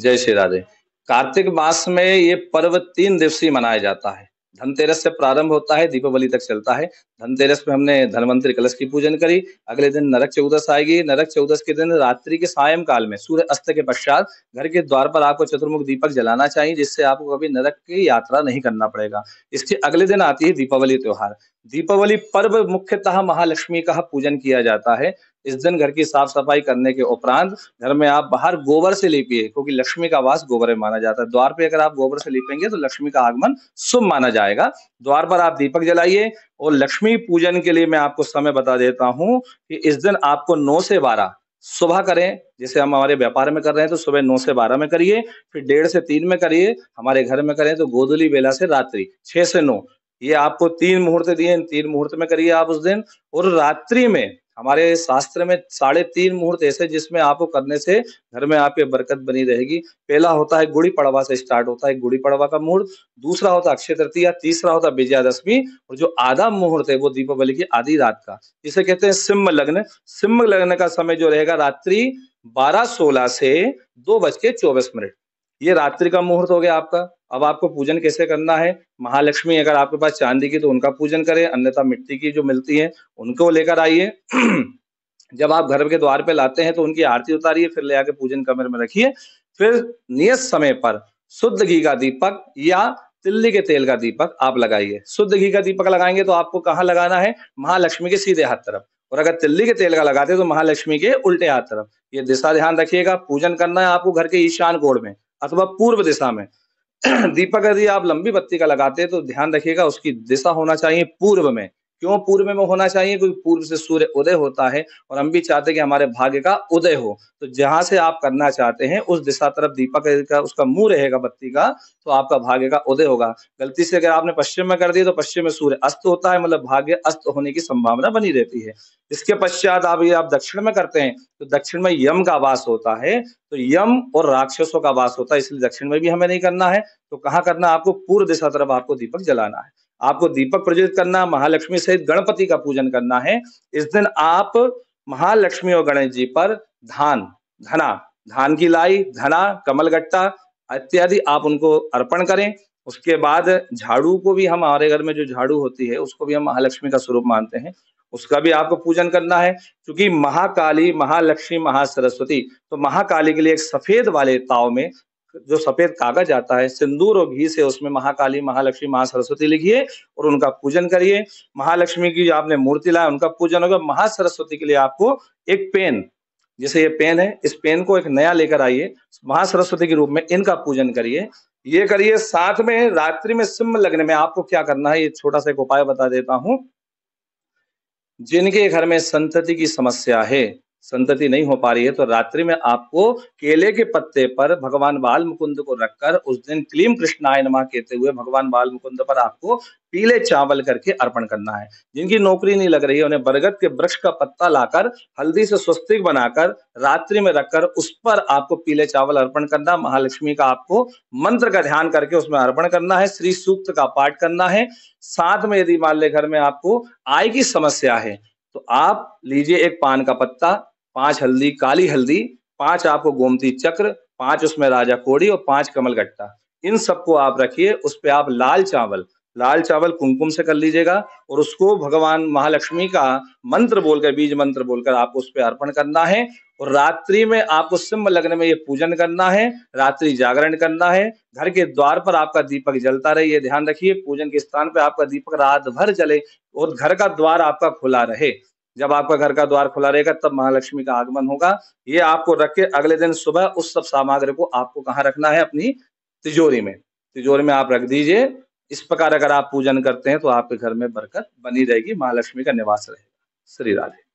जय श्री राधे कार्तिक मास में ये पर्व तीन दिवसीय मनाया जाता है धनतेरस से प्रारंभ होता है दीपावली तक चलता है धनतेरस में हमने धनवंतरी कलश की पूजन करी अगले दिन नरक चौदस आएगी नरक चौदस के दिन रात्रि के सायं काल में सूर्य अस्त के पश्चात घर के द्वार पर आपको चतुर्मुख दीपक जलाना चाहिए जिससे आपको कभी नरक की यात्रा नहीं करना पड़ेगा इसके अगले दिन आती है दीपावली त्योहार दीपावली पर्व मुख्यतः महालक्ष्मी का पूजन किया जाता है इस दिन घर की साफ सफाई करने के उपरांत घर में आप बाहर गोबर से लिपिए क्योंकि लक्ष्मी का वास गोबर में माना जाता है द्वार पे अगर आप गोबर से लिपेंगे तो लक्ष्मी का आगमन शुभ माना जाएगा द्वार पर आप दीपक जलाइए और लक्ष्मी पूजन के लिए मैं आपको समय बता देता हूं कि इस दिन आपको नौ से बारह सुबह करें जैसे हम हमारे व्यापार में कर रहे हैं तो सुबह नौ से बारह में करिए फिर डेढ़ से तीन में करिए हमारे घर में करें तो गोदली बेला से रात्रि छह से नौ ये आपको तीन मुहूर्त दिए इन तीन मुहूर्त में करिए आप उस दिन और रात्रि में हमारे शास्त्र में साढ़े तीन मुहूर्त ऐसे जिसमें आपको करने से घर में आपके बरकत बनी रहेगी पहला होता है गुड़ी पड़वा से स्टार्ट होता है गुड़ी पड़वा का मुहूर्त दूसरा होता है अक्षय तृतीया तीसरा होता है विजयादशमी और जो आधा मुहूर्त है वो दीपावली की आधी रात का जिसे कहते हैं सिम्ह लग्न सिम लग्न का समय जो रहेगा रात्रि बारह सोलह से दो बज के चौबीस मिनट ये रात्रि का मुहूर्त हो गया आपका अब आपको पूजन कैसे करना है महालक्ष्मी अगर आपके पास चांदी की तो उनका पूजन करें अन्यथा मिट्टी की जो मिलती है उनको लेकर आइए जब आप घर के द्वार पे लाते हैं तो उनकी आरती उतारिए फिर ले आके पूजन कमरे में रखिए फिर नियत समय पर शुद्ध घी का दीपक या तिल्ली के तेल का दीपक आप लगाइए शुद्ध घी का दीपक लगाएंगे तो आपको कहाँ लगाना है महालक्ष्मी के सीधे हाथ तरफ और अगर तिल्ली के तेल का लगाते हैं तो महालक्ष्मी के उल्टे हाथ तरफ ये दिशा ध्यान रखिएगा पूजन करना है आपको घर के ईशान गोड़ में अथवा पूर्व दिशा में दीपक यदि आप लंबी बत्ती का लगाते हैं तो ध्यान रखिएगा उसकी दिशा होना चाहिए पूर्व में क्यों पूर्व में होना चाहिए क्योंकि पूर्व से सूर्य उदय होता है और हम भी चाहते हैं कि हमारे भाग्य का उदय हो तो जहां से आप करना चाहते हैं उस दिशा तरफ दीपक का उसका मुंह रहेगा बत्ती का तो आपका भाग्य का उदय होगा गलती से अगर आपने पश्चिम में कर दिया तो पश्चिम में सूर्य अस्त होता है मतलब भाग्य अस्त होने की संभावना बनी रहती है इसके पश्चात आप ये आप दक्षिण में करते हैं तो दक्षिण में यम का वास होता है तो यम और राक्षसों का वास होता है इसलिए दक्षिण में भी हमें नहीं करना है तो कहाँ करना आपको पूर्व दिशा तरफ आपको दीपक जलाना है आपको दीपक प्रज्वलित करना महालक्ष्मी सहित गणपति का पूजन करना है इस दिन आप महालक्ष्मी और गणेश जी पर धान धना धान की लाई धना कमलगट्टा इत्यादि आप उनको अर्पण करें उसके बाद झाड़ू को भी हम हमारे घर में जो झाड़ू होती है उसको भी हम महालक्ष्मी का स्वरूप मानते हैं उसका भी आपको पूजन करना है क्योंकि महाकाली महालक्ष्मी महासरस्वती तो महाकाली के लिए एक सफेद वाले ताव में जो सफेद कागज आता है सिंदूर और घी से उसमें महाकाली महालक्ष्मी महा सरस्वती लिखिए और उनका पूजन करिए महालक्ष्मी की जो आपने मूर्ति लाया उनका पूजन होगा महा सरस्वती के लिए आपको एक पेन जैसे ये पेन है इस पेन को एक नया लेकर आइए महा सरस्वती के रूप में इनका पूजन करिए ये करिए साथ में रात्रि में सिम लगने में आपको क्या करना है ये छोटा सा एक उपाय बता देता हूं जिनके घर में संतति की समस्या है संतति नहीं हो पा रही है तो रात्रि में आपको केले के पत्ते पर भगवान बाल मुकुंद को रखकर उस दिन क्लीम कृष्णाय नमा कहते हुए भगवान बाल मुकुंद पर आपको पीले चावल करके अर्पण करना है जिनकी नौकरी नहीं लग रही है उन्हें बरगद के वृक्ष का पत्ता लाकर हल्दी से स्वस्तिक बनाकर रात्रि में रखकर उस पर आपको पीले चावल अर्पण करना महालक्ष्मी का आपको मंत्र का ध्यान करके उसमें अर्पण करना है श्री सूक्त का पाठ करना है साथ में यदि मान ले घर में आपको आय की समस्या है तो आप लीजिए एक पान का पत्ता पांच हल्दी काली हल्दी पांच आपको गोमती चक्र पांच उसमें राजा कोड़ी और पांच कमल गट्टा इन सबको आप रखिए उस पर आप लाल चावल लाल चावल कुमकुम से कर लीजिएगा और उसको भगवान महालक्ष्मी का मंत्र बोलकर बीज मंत्र बोलकर आपको उस पर अर्पण करना है और रात्रि में आपको सिंह लग्न में ये पूजन करना है रात्रि जागरण करना है घर के द्वार पर आपका दीपक जलता रहे ये ध्यान रखिए पूजन के स्थान पर आपका दीपक रात भर जले और घर का द्वार आपका खुला रहे जब आपका घर का द्वार खुला रहेगा तब महालक्ष्मी का आगमन होगा ये आपको रख के अगले दिन सुबह उस सब सामग्री को आपको कहाँ रखना है अपनी तिजोरी में तिजोरी में आप रख दीजिए इस प्रकार अगर आप पूजन करते हैं तो आपके घर में बरकत बनी रहेगी महालक्ष्मी का निवास रहेगा श्री राधे